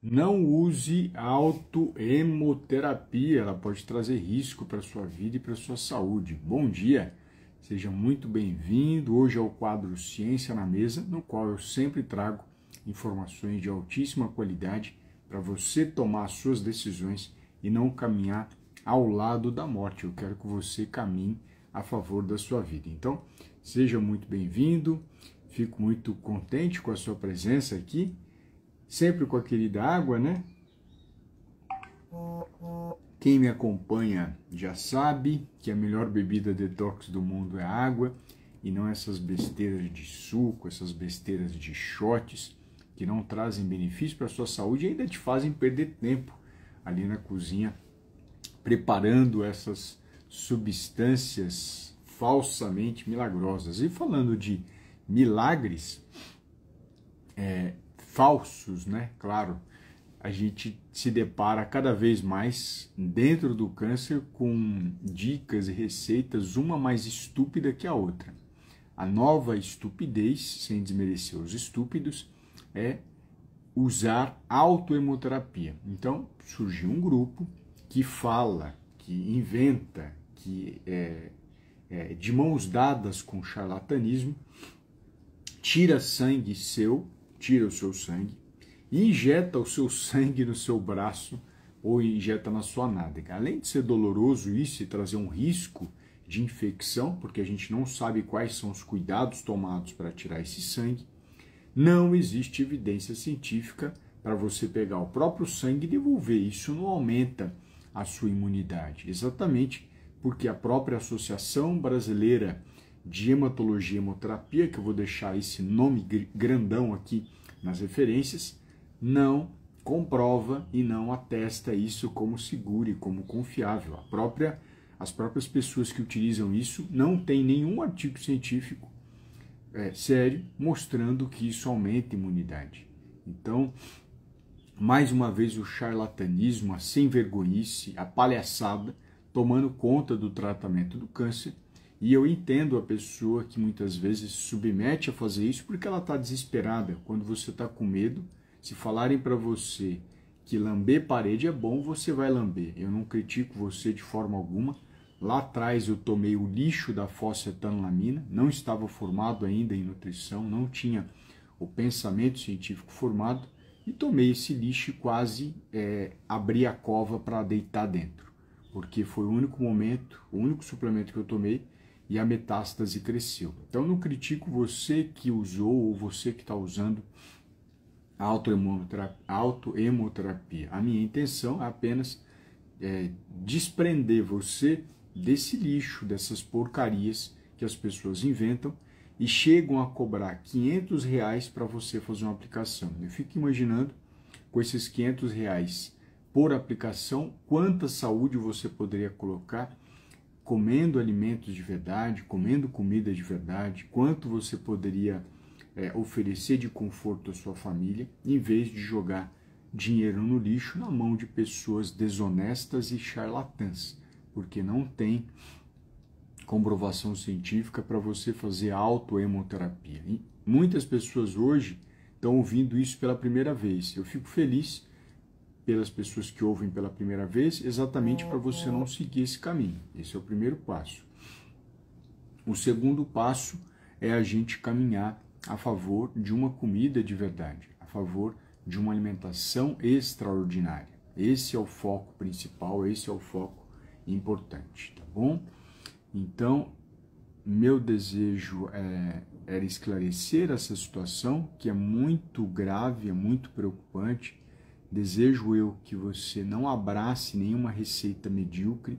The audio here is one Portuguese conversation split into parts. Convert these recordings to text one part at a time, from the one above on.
Não use autoemoterapia, ela pode trazer risco para sua vida e para sua saúde. Bom dia, seja muito bem-vindo. Hoje é o quadro Ciência na Mesa, no qual eu sempre trago informações de altíssima qualidade para você tomar suas decisões e não caminhar ao lado da morte. Eu quero que você caminhe a favor da sua vida. Então, seja muito bem-vindo. Fico muito contente com a sua presença aqui sempre com a querida água, né? Quem me acompanha já sabe que a melhor bebida detox do mundo é água e não essas besteiras de suco, essas besteiras de shots que não trazem benefício para a sua saúde e ainda te fazem perder tempo ali na cozinha preparando essas substâncias falsamente milagrosas. E falando de milagres, é, falsos, né? Claro, a gente se depara cada vez mais dentro do câncer com dicas e receitas, uma mais estúpida que a outra. A nova estupidez, sem desmerecer os estúpidos, é usar autoemoterapia. Então, surgiu um grupo que fala, que inventa, que é, é de mãos dadas com charlatanismo, tira sangue seu tira o seu sangue e injeta o seu sangue no seu braço ou injeta na sua nádega. Além de ser doloroso isso e trazer um risco de infecção, porque a gente não sabe quais são os cuidados tomados para tirar esse sangue, não existe evidência científica para você pegar o próprio sangue e devolver. Isso não aumenta a sua imunidade, exatamente porque a própria Associação Brasileira de hematologia e hemoterapia, que eu vou deixar esse nome grandão aqui nas referências, não comprova e não atesta isso como seguro e como confiável. A própria, as próprias pessoas que utilizam isso não tem nenhum artigo científico é, sério mostrando que isso aumenta a imunidade. Então, mais uma vez o charlatanismo, a sem vergonhice, a palhaçada tomando conta do tratamento do câncer e eu entendo a pessoa que muitas vezes se submete a fazer isso porque ela está desesperada. Quando você está com medo, se falarem para você que lamber parede é bom, você vai lamber. Eu não critico você de forma alguma. Lá atrás eu tomei o lixo da fosfetanolamina, não estava formado ainda em nutrição, não tinha o pensamento científico formado e tomei esse lixo e quase é, abri a cova para deitar dentro, porque foi o único momento, o único suplemento que eu tomei e a metástase cresceu. Então não critico você que usou ou você que está usando autoemoterapia. A minha intenção é apenas é, desprender você desse lixo, dessas porcarias que as pessoas inventam e chegam a cobrar 500 reais para você fazer uma aplicação. Eu fico imaginando com esses 500 reais por aplicação, quanta saúde você poderia colocar comendo alimentos de verdade, comendo comida de verdade, quanto você poderia é, oferecer de conforto à sua família, em vez de jogar dinheiro no lixo na mão de pessoas desonestas e charlatãs, porque não tem comprovação científica para você fazer auto-hemoterapia. muitas pessoas hoje estão ouvindo isso pela primeira vez. Eu fico feliz pelas pessoas que ouvem pela primeira vez, exatamente para você não seguir esse caminho. Esse é o primeiro passo. O segundo passo é a gente caminhar a favor de uma comida de verdade, a favor de uma alimentação extraordinária. Esse é o foco principal, esse é o foco importante, tá bom? Então, meu desejo é, era esclarecer essa situação que é muito grave, é muito preocupante Desejo eu que você não abrace nenhuma receita medíocre.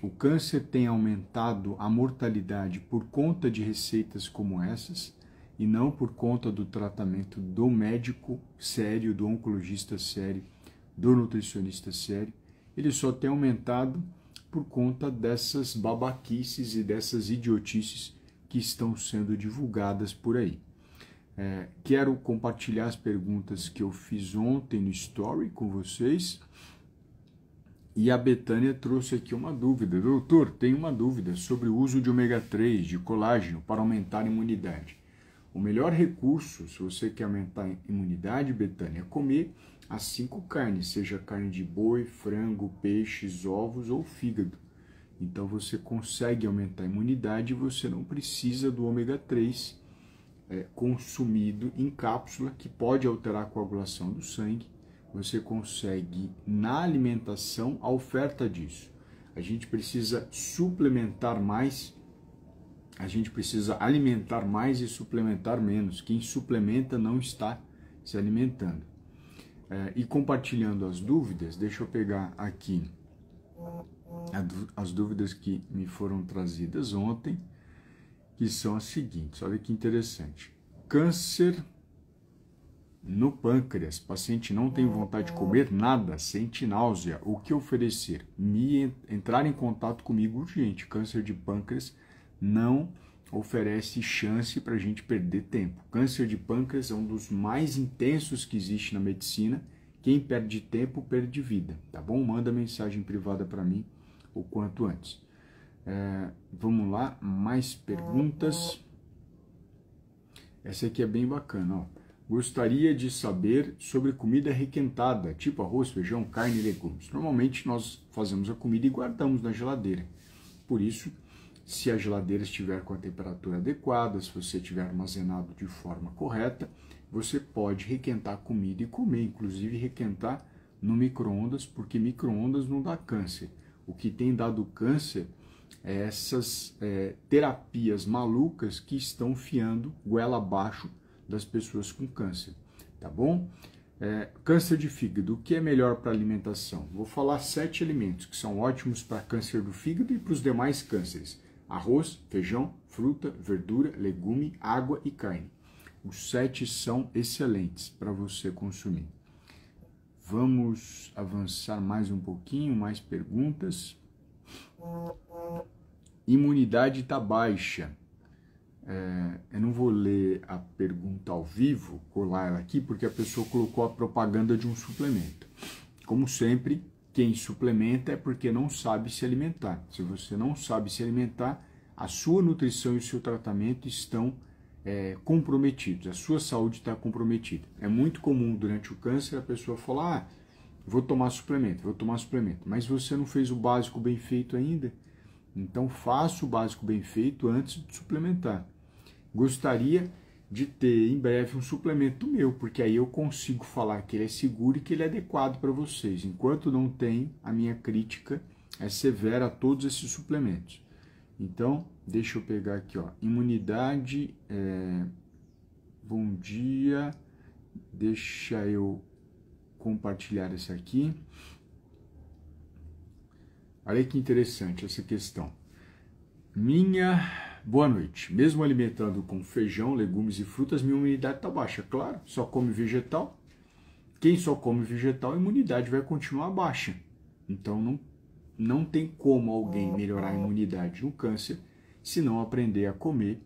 O câncer tem aumentado a mortalidade por conta de receitas como essas e não por conta do tratamento do médico sério, do oncologista sério, do nutricionista sério. Ele só tem aumentado por conta dessas babaquices e dessas idiotices que estão sendo divulgadas por aí. É, quero compartilhar as perguntas que eu fiz ontem no Story com vocês. E a Betânia trouxe aqui uma dúvida. Doutor, tem uma dúvida sobre o uso de ômega 3, de colágeno, para aumentar a imunidade. O melhor recurso, se você quer aumentar a imunidade, Betânia, é comer as cinco carnes, seja carne de boi, frango, peixes, ovos ou fígado. Então você consegue aumentar a imunidade e você não precisa do ômega 3 é, consumido em cápsula, que pode alterar a coagulação do sangue. Você consegue, na alimentação, a oferta disso. A gente precisa suplementar mais, a gente precisa alimentar mais e suplementar menos. Quem suplementa não está se alimentando. É, e compartilhando as dúvidas, deixa eu pegar aqui as dúvidas que me foram trazidas ontem que são as seguintes. Olha que interessante. Câncer no pâncreas. Paciente não tem vontade de comer nada, sente náusea. O que oferecer? Me entrar em contato comigo urgente. Câncer de pâncreas não oferece chance para a gente perder tempo. Câncer de pâncreas é um dos mais intensos que existe na medicina. Quem perde tempo perde vida, tá bom? Manda mensagem privada para mim o quanto antes. É, vamos lá, mais perguntas. Essa aqui é bem bacana, ó. Gostaria de saber sobre comida requentada, tipo arroz, feijão, carne e legumes. Normalmente nós fazemos a comida e guardamos na geladeira. Por isso, se a geladeira estiver com a temperatura adequada, se você tiver armazenado de forma correta, você pode requentar a comida e comer, inclusive requentar no micro-ondas, porque micro-ondas não dá câncer. O que tem dado câncer essas é, terapias malucas que estão fiando goela abaixo das pessoas com câncer, tá bom? É, câncer de fígado, o que é melhor para alimentação? Vou falar sete alimentos que são ótimos para câncer do fígado e para os demais cânceres: arroz, feijão, fruta, verdura, legume, água e carne. Os sete são excelentes para você consumir. Vamos avançar mais um pouquinho, mais perguntas imunidade está baixa. É, eu não vou ler a pergunta ao vivo, colar ela aqui, porque a pessoa colocou a propaganda de um suplemento. Como sempre, quem suplementa é porque não sabe se alimentar. Se você não sabe se alimentar, a sua nutrição e o seu tratamento estão é, comprometidos, a sua saúde está comprometida. É muito comum durante o câncer a pessoa falar: ah, vou tomar suplemento, vou tomar suplemento, mas você não fez o básico bem feito ainda então faça o básico bem feito antes de suplementar. Gostaria de ter em breve um suplemento meu, porque aí eu consigo falar que ele é seguro e que ele é adequado para vocês. Enquanto não tem, a minha crítica é severa a todos esses suplementos. Então, deixa eu pegar aqui, ó. Imunidade, é... bom dia. Deixa eu compartilhar esse aqui. Olha que interessante essa questão. Minha boa noite. Mesmo alimentando com feijão, legumes e frutas, minha imunidade está baixa. Claro, só come vegetal. Quem só come vegetal, a imunidade vai continuar baixa. Então não, não tem como alguém melhorar a imunidade no câncer se não aprender a comer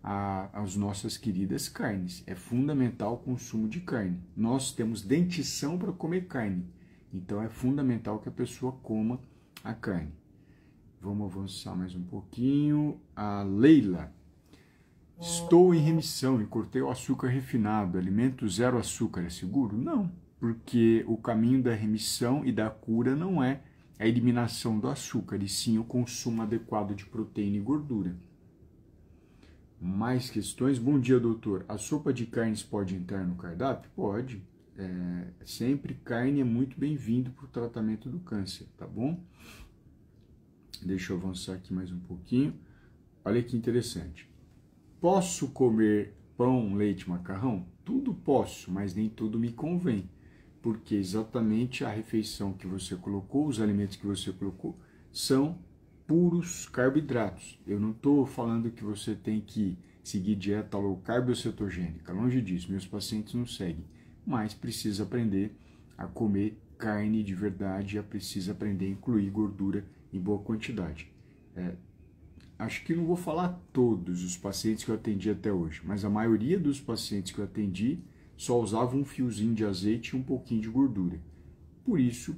a, as nossas queridas carnes. É fundamental o consumo de carne. Nós temos dentição para comer carne. Então é fundamental que a pessoa coma a carne. Vamos avançar mais um pouquinho. A Leila. Estou em remissão e cortei o açúcar refinado. Alimento zero açúcar é seguro? Não, porque o caminho da remissão e da cura não é a eliminação do açúcar, e sim o consumo adequado de proteína e gordura. Mais questões? Bom dia, doutor. A sopa de carnes pode entrar no cardápio? Pode é, sempre carne é muito bem-vindo para o tratamento do câncer, tá bom? Deixa eu avançar aqui mais um pouquinho. Olha que interessante. Posso comer pão, leite, macarrão? Tudo posso, mas nem tudo me convém. Porque exatamente a refeição que você colocou, os alimentos que você colocou, são puros carboidratos. Eu não estou falando que você tem que seguir dieta low carb ou cetogênica, longe disso, meus pacientes não seguem mas precisa aprender a comer carne de verdade, precisa aprender a incluir gordura em boa quantidade. É, acho que não vou falar todos os pacientes que eu atendi até hoje, mas a maioria dos pacientes que eu atendi só usava um fiozinho de azeite e um pouquinho de gordura. Por isso,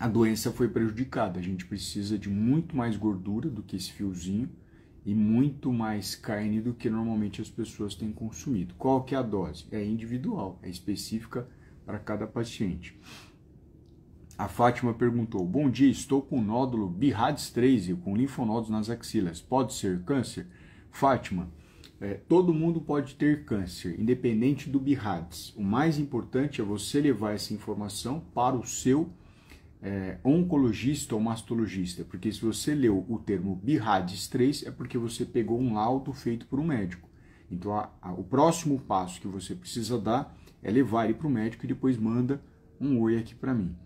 a doença foi prejudicada. A gente precisa de muito mais gordura do que esse fiozinho e muito mais carne do que normalmente as pessoas têm consumido. Qual que é a dose? É individual, é específica para cada paciente. A Fátima perguntou: Bom dia, estou com nódulo BIRADS 3 com linfonodos nas axilas. Pode ser câncer? Fátima, é, todo mundo pode ter câncer, independente do BIRADS. O mais importante é você levar essa informação para o seu é, oncologista ou mastologista, porque se você leu o termo BIRADS 3 é porque você pegou um laudo feito por um médico. Então, a, a, o próximo passo que você precisa dar é levar ele para o médico e depois manda um oi aqui para mim.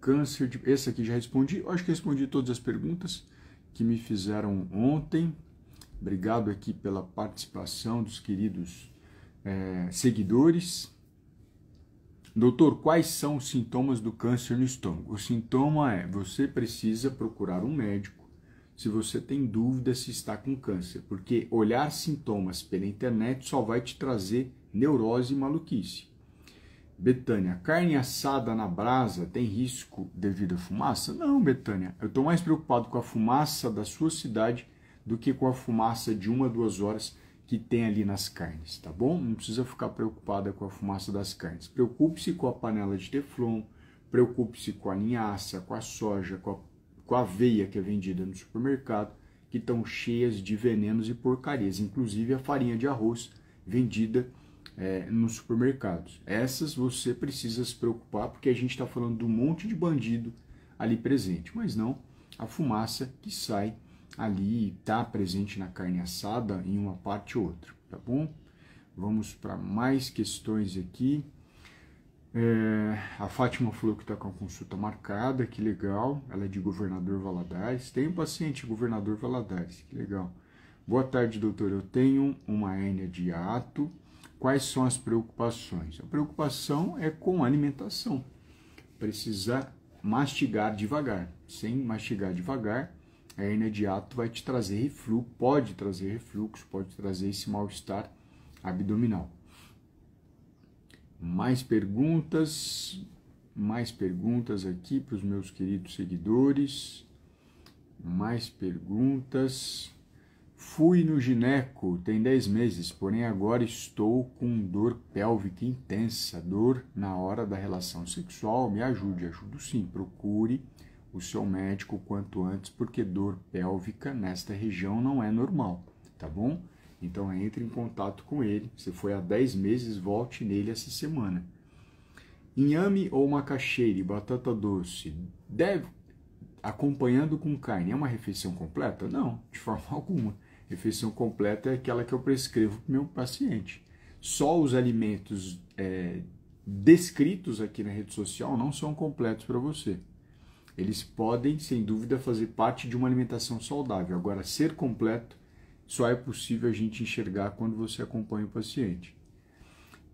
Câncer de. Esse aqui já respondi. Eu acho que respondi todas as perguntas que me fizeram ontem. Obrigado aqui pela participação dos queridos é, seguidores. Doutor, quais são os sintomas do câncer no estômago? O sintoma é: você precisa procurar um médico se você tem dúvida se está com câncer, porque olhar sintomas pela internet só vai te trazer neurose e maluquice. Betânia, carne assada na brasa tem risco devido à fumaça? Não, Betânia, eu estou mais preocupado com a fumaça da sua cidade do que com a fumaça de uma, duas horas que tem ali nas carnes, tá bom? Não precisa ficar preocupada com a fumaça das carnes. Preocupe-se com a panela de teflon, preocupe-se com a linhaça, com a soja, com a, com a aveia que é vendida no supermercado, que estão cheias de venenos e porcarias, inclusive a farinha de arroz vendida é, nos supermercados. Essas você precisa se preocupar, porque a gente está falando de um monte de bandido ali presente, mas não a fumaça que sai ali está presente na carne assada em uma parte ou outra, tá bom? Vamos para mais questões aqui. É, a Fátima falou que está com a consulta marcada, que legal. Ela é de Governador Valadares. Tem um paciente Governador Valadares, que legal. Boa tarde, doutor. Eu tenho uma hérnia de ato. Quais são as preocupações? A preocupação é com a alimentação. Precisa mastigar devagar. Sem mastigar devagar, é imediato, vai te trazer refluxo, pode trazer refluxo, pode trazer esse mal-estar abdominal. Mais perguntas, mais perguntas aqui para os meus queridos seguidores. Mais perguntas. Fui no gineco tem 10 meses, porém agora estou com dor pélvica intensa, dor na hora da relação sexual. Me ajude, ajudo sim. Procure o seu médico o quanto antes, porque dor pélvica nesta região não é normal, tá bom? Então entre em contato com ele. Se foi há 10 meses, volte nele essa semana. Inhame ou macaxeira e batata doce deve acompanhando com carne é uma refeição completa? Não, de forma alguma. Refeição completa é aquela que eu prescrevo para o meu paciente. Só os alimentos é, descritos aqui na rede social não são completos para você eles podem, sem dúvida, fazer parte de uma alimentação saudável. Agora, ser completo só é possível a gente enxergar quando você acompanha o paciente.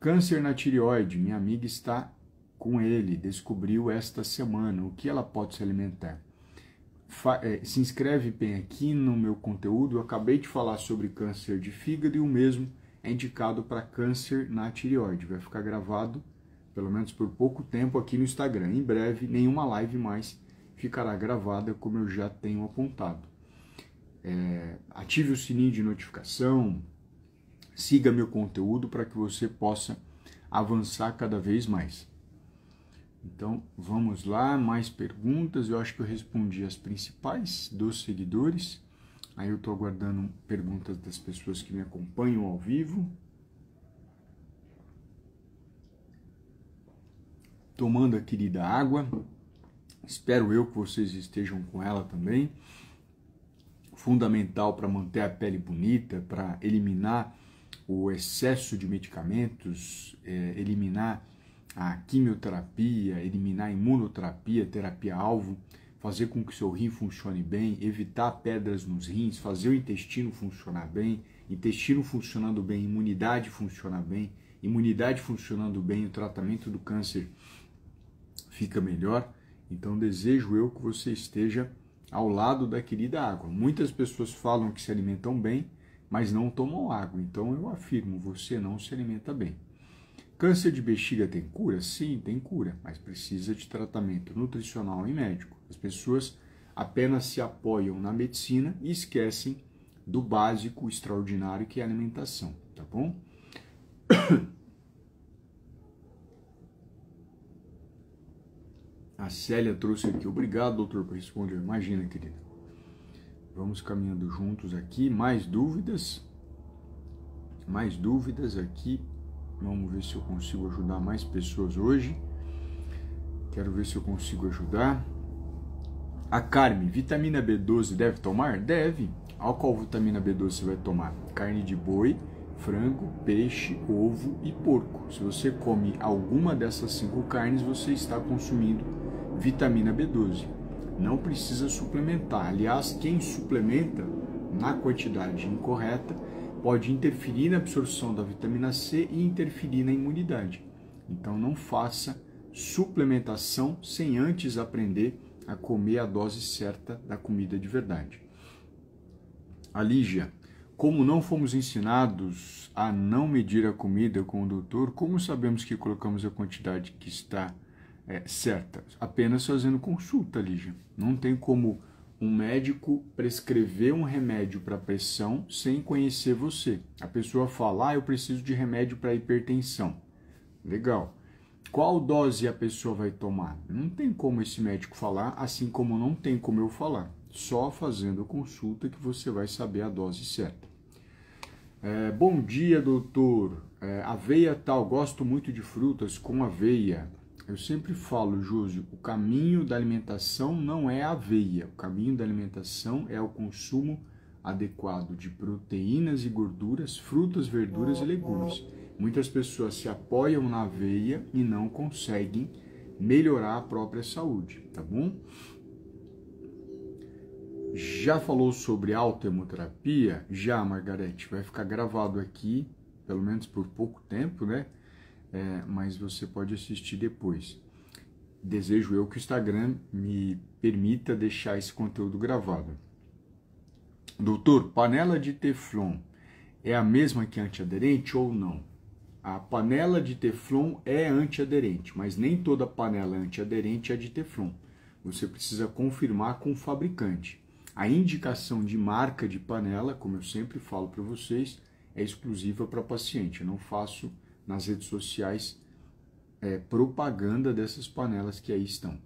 Câncer na tireoide, minha amiga está com ele, descobriu esta semana o que ela pode se alimentar. É, se inscreve bem aqui no meu conteúdo, eu acabei de falar sobre câncer de fígado e o mesmo é indicado para câncer na tireoide. Vai ficar gravado, pelo menos por pouco tempo, aqui no Instagram. Em breve, nenhuma live mais ficará gravada como eu já tenho apontado. É, ative o sininho de notificação, siga meu conteúdo para que você possa avançar cada vez mais. Então vamos lá, mais perguntas. Eu acho que eu respondi as principais dos seguidores. Aí eu estou aguardando perguntas das pessoas que me acompanham ao vivo. Tomando a querida água. Espero eu que vocês estejam com ela também. Fundamental para manter a pele bonita, para eliminar o excesso de medicamentos, é, eliminar a quimioterapia, eliminar a imunoterapia, terapia-alvo, fazer com que seu rim funcione bem, evitar pedras nos rins, fazer o intestino funcionar bem, intestino funcionando bem, imunidade funcionando bem, imunidade funcionando bem, o tratamento do câncer fica melhor. Então desejo eu que você esteja ao lado da querida água. Muitas pessoas falam que se alimentam bem, mas não tomam água. Então eu afirmo, você não se alimenta bem. Câncer de bexiga tem cura? Sim, tem cura, mas precisa de tratamento nutricional e médico. As pessoas apenas se apoiam na medicina e esquecem do básico extraordinário que é a alimentação, tá bom? A Célia trouxe aqui. Obrigado, doutor, por responder. Imagina, querida. Vamos caminhando juntos aqui. Mais dúvidas? Mais dúvidas aqui. Vamos ver se eu consigo ajudar mais pessoas hoje. Quero ver se eu consigo ajudar. A carne, vitamina B12 deve tomar? Deve. Ao qual vitamina B12 você vai tomar? Carne de boi, frango, peixe, ovo e porco. Se você come alguma dessas cinco carnes, você está consumindo vitamina B12. Não precisa suplementar. Aliás, quem suplementa na quantidade incorreta pode interferir na absorção da vitamina C e interferir na imunidade. Então não faça suplementação sem antes aprender a comer a dose certa da comida de verdade. A Lígia, como não fomos ensinados a não medir a comida com o doutor, como sabemos que colocamos a quantidade que está é, certa, apenas fazendo consulta, Lígia. Não tem como um médico prescrever um remédio para pressão sem conhecer você. A pessoa fala: ah, eu preciso de remédio para hipertensão. Legal. Qual dose a pessoa vai tomar? Não tem como esse médico falar, assim como não tem como eu falar. Só fazendo a consulta que você vai saber a dose certa. É, bom dia, doutor. É, aveia tal, gosto muito de frutas com aveia. Eu sempre falo, Júlio, o caminho da alimentação não é a aveia. O caminho da alimentação é o consumo adequado de proteínas e gorduras, frutas, verduras e legumes. Muitas pessoas se apoiam na aveia e não conseguem melhorar a própria saúde, tá bom? Já falou sobre autoemoterapia? Já, Margarete, vai ficar gravado aqui, pelo menos por pouco tempo, né? é, mas você pode assistir depois. Desejo eu que o Instagram me permita deixar esse conteúdo gravado. Doutor, panela de Teflon é a mesma que antiaderente ou não? A panela de Teflon é antiaderente, mas nem toda panela antiaderente é de Teflon. Você precisa confirmar com o fabricante. A indicação de marca de panela, como eu sempre falo para vocês, é exclusiva para paciente. Eu não faço nas redes sociais é, propaganda dessas panelas que aí estão.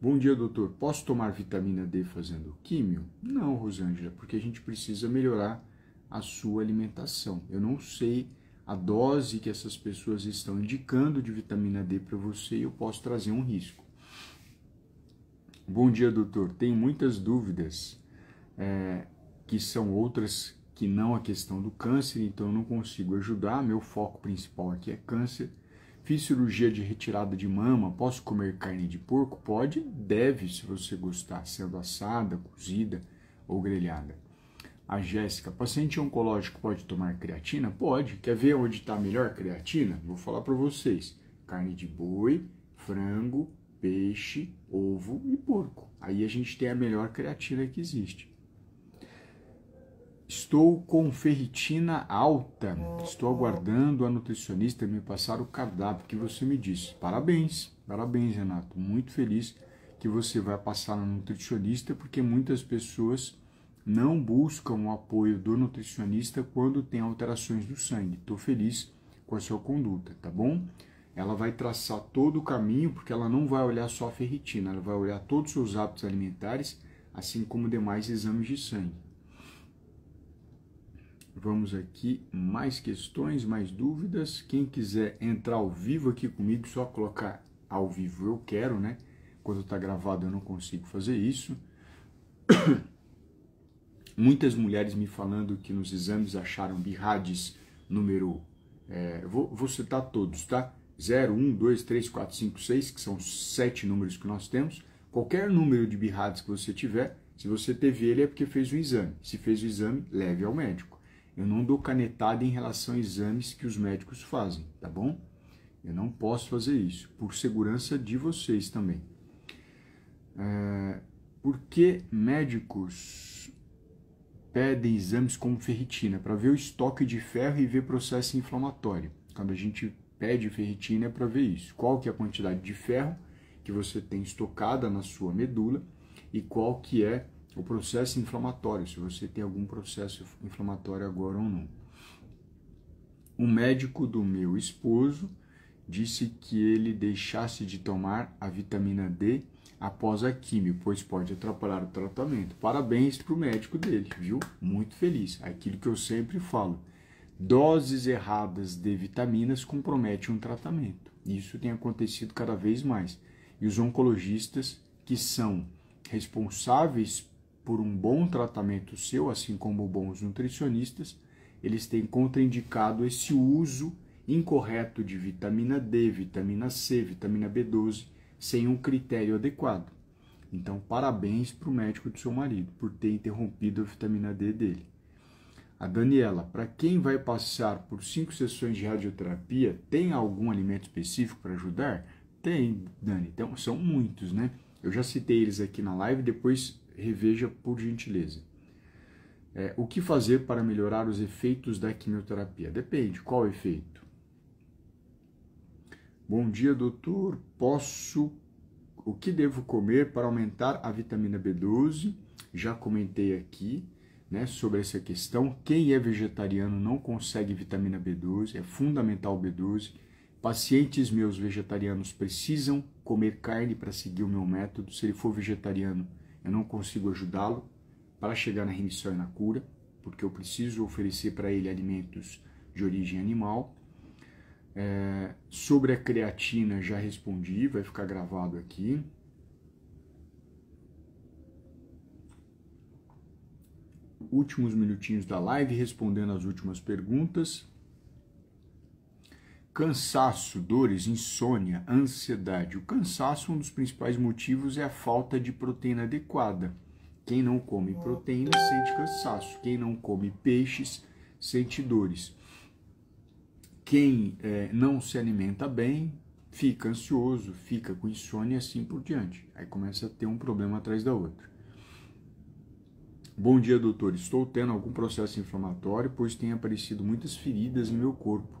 Bom dia, doutor. Posso tomar vitamina D fazendo químio? Não, Rosângela, porque a gente precisa melhorar a sua alimentação. Eu não sei a dose que essas pessoas estão indicando de vitamina D para você e eu posso trazer um risco. Bom dia, doutor. Tenho muitas dúvidas é, que são outras que não a questão do câncer, então eu não consigo ajudar. Meu foco principal aqui é câncer. Fiz cirurgia de retirada de mama, posso comer carne de porco? Pode, deve, se você gostar, sendo assada, cozida ou grelhada. A Jéssica, paciente oncológico pode tomar creatina? Pode. Quer ver onde está melhor creatina? Vou falar para vocês. Carne de boi, frango, peixe, ovo e porco. Aí a gente tem a melhor creatina que existe. Estou com ferritina alta. Estou aguardando a nutricionista me passar o cardápio que você me disse. Parabéns, parabéns, Renato. Muito feliz que você vai passar no nutricionista, porque muitas pessoas não buscam o apoio do nutricionista quando tem alterações do sangue. Estou feliz com a sua conduta, tá bom? Ela vai traçar todo o caminho, porque ela não vai olhar só a ferritina, ela vai olhar todos os seus hábitos alimentares, assim como demais exames de sangue. Vamos aqui, mais questões, mais dúvidas. Quem quiser entrar ao vivo aqui comigo, só colocar ao vivo eu quero, né? Quando está gravado eu não consigo fazer isso. Muitas mulheres me falando que nos exames acharam birrades número. É, vou, vou citar todos, tá? 0, 1, 2, 3, 4, 5, 6, que são sete números que nós temos. Qualquer número de birrades que você tiver, se você teve ele é porque fez o exame. Se fez o exame, leve ao médico. Eu não dou canetada em relação a exames que os médicos fazem, tá bom? Eu não posso fazer isso, por segurança de vocês também. É, por que médicos pedem exames como ferritina? Para ver o estoque de ferro e ver processo inflamatório. Quando a gente pede ferritina é para ver isso. Qual que é a quantidade de ferro que você tem estocada na sua medula e qual que é o processo inflamatório, se você tem algum processo inflamatório agora ou não. O médico do meu esposo disse que ele deixasse de tomar a vitamina D após a quimio, pois pode atrapalhar o tratamento. Parabéns para o médico dele, viu? Muito feliz. É aquilo que eu sempre falo: doses erradas de vitaminas comprometem um tratamento. Isso tem acontecido cada vez mais. E os oncologistas, que são responsáveis por um bom tratamento seu, assim como bons nutricionistas, eles têm contraindicado esse uso incorreto de vitamina D, vitamina C, vitamina B12, sem um critério adequado. Então, parabéns para o médico do seu marido por ter interrompido a vitamina D dele. A Daniela, para quem vai passar por cinco sessões de radioterapia, tem algum alimento específico para ajudar? Tem, Dani. Então, são muitos, né? Eu já citei eles aqui na live, depois reveja por gentileza. É, o que fazer para melhorar os efeitos da quimioterapia? Depende, qual efeito? Bom dia, doutor. Posso. O que devo comer para aumentar a vitamina B12? Já comentei aqui né, sobre essa questão. Quem é vegetariano não consegue vitamina B12, é fundamental B12. Pacientes meus vegetarianos precisam comer carne para seguir o meu método. Se ele for vegetariano, eu não consigo ajudá-lo para chegar na remissão e na cura, porque eu preciso oferecer para ele alimentos de origem animal. É, sobre a creatina já respondi, vai ficar gravado aqui. Últimos minutinhos da live respondendo as últimas perguntas. Cansaço, dores, insônia, ansiedade. O cansaço, um dos principais motivos é a falta de proteína adequada. Quem não come proteína sente cansaço. Quem não come peixes sente dores. Quem é, não se alimenta bem fica ansioso, fica com insônia e assim por diante. Aí começa a ter um problema atrás da outra. Bom dia, doutor. Estou tendo algum processo inflamatório, pois tem aparecido muitas feridas no meu corpo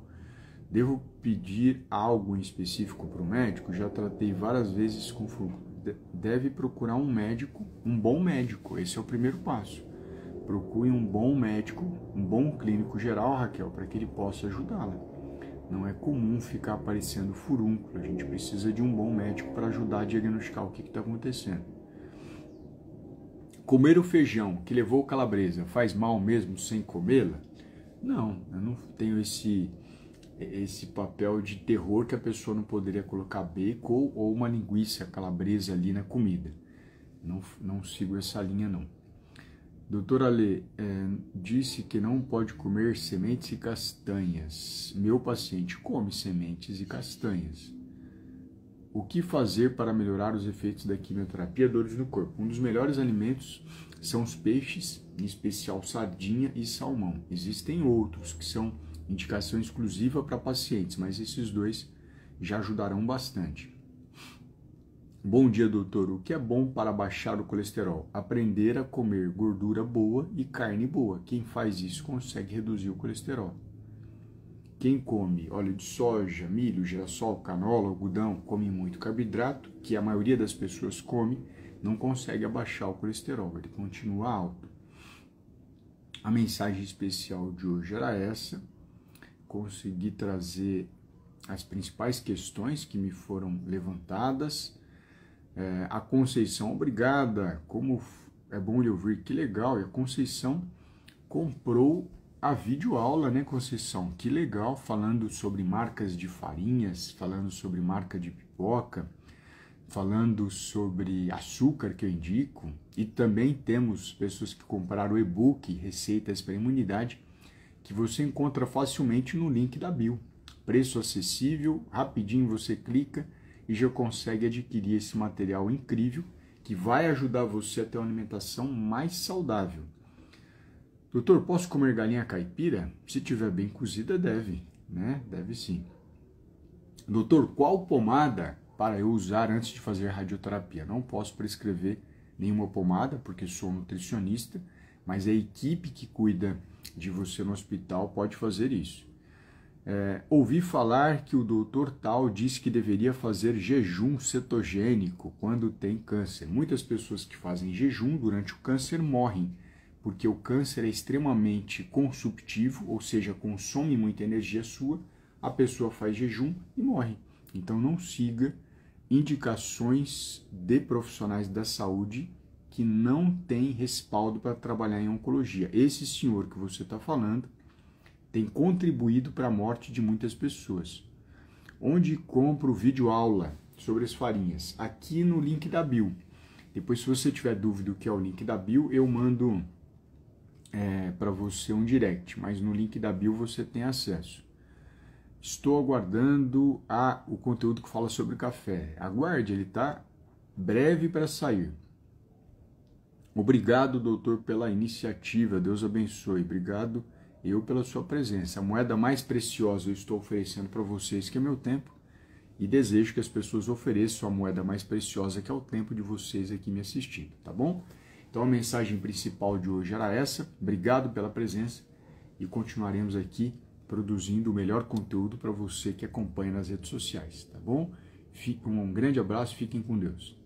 Devo pedir algo em específico para o médico? Já tratei várias vezes com furúnculo. Deve procurar um médico, um bom médico. Esse é o primeiro passo. Procure um bom médico, um bom clínico geral, Raquel, para que ele possa ajudá-la. Não é comum ficar aparecendo furúnculo. A gente precisa de um bom médico para ajudar a diagnosticar o que está acontecendo. Comer o feijão que levou calabresa faz mal mesmo sem comê-la? Não, eu não tenho esse esse papel de terror que a pessoa não poderia colocar bacon ou, uma linguiça calabresa ali na comida. Não, não sigo essa linha não. Doutor Ale é, disse que não pode comer sementes e castanhas. Meu paciente come sementes e castanhas. O que fazer para melhorar os efeitos da quimioterapia dores no corpo? Um dos melhores alimentos são os peixes, em especial sardinha e salmão. Existem outros que são indicação exclusiva para pacientes, mas esses dois já ajudarão bastante. Bom dia, doutor. O que é bom para baixar o colesterol? Aprender a comer gordura boa e carne boa. Quem faz isso consegue reduzir o colesterol. Quem come óleo de soja, milho, girassol, canola, algodão, come muito carboidrato, que a maioria das pessoas come, não consegue abaixar o colesterol, ele continua alto. A mensagem especial de hoje era essa consegui trazer as principais questões que me foram levantadas. É, a Conceição, obrigada, como é bom de ouvir, que legal. E a Conceição comprou a videoaula, né, Conceição? Que legal, falando sobre marcas de farinhas, falando sobre marca de pipoca, falando sobre açúcar que eu indico. E também temos pessoas que compraram o e-book Receitas para Imunidade que você encontra facilmente no link da bio. Preço acessível, rapidinho você clica e já consegue adquirir esse material incrível que vai ajudar você a ter uma alimentação mais saudável. Doutor, posso comer galinha caipira? Se tiver bem cozida, deve, né? Deve sim. Doutor, qual pomada para eu usar antes de fazer radioterapia? Não posso prescrever nenhuma pomada porque sou nutricionista, mas a equipe que cuida de você no hospital pode fazer isso. É, ouvi falar que o doutor tal disse que deveria fazer jejum cetogênico quando tem câncer. Muitas pessoas que fazem jejum durante o câncer morrem, porque o câncer é extremamente consumptivo, ou seja, consome muita energia sua, a pessoa faz jejum e morre. Então não siga indicações de profissionais da saúde que não tem respaldo para trabalhar em oncologia. Esse senhor que você está falando tem contribuído para a morte de muitas pessoas. Onde compro vídeo aula sobre as farinhas? Aqui no link da Bill. Depois, se você tiver dúvida o que é o link da Bill, eu mando é, para você um direct, mas no link da Bill você tem acesso. Estou aguardando a, o conteúdo que fala sobre café. Aguarde, ele está breve para sair. Obrigado, doutor, pela iniciativa. Deus abençoe. Obrigado eu pela sua presença. A moeda mais preciosa eu estou oferecendo para vocês, que é meu tempo, e desejo que as pessoas ofereçam a moeda mais preciosa, que é o tempo de vocês aqui me assistindo, tá bom? Então a mensagem principal de hoje era essa. Obrigado pela presença e continuaremos aqui produzindo o melhor conteúdo para você que acompanha nas redes sociais, tá bom? Um grande abraço, fiquem com Deus.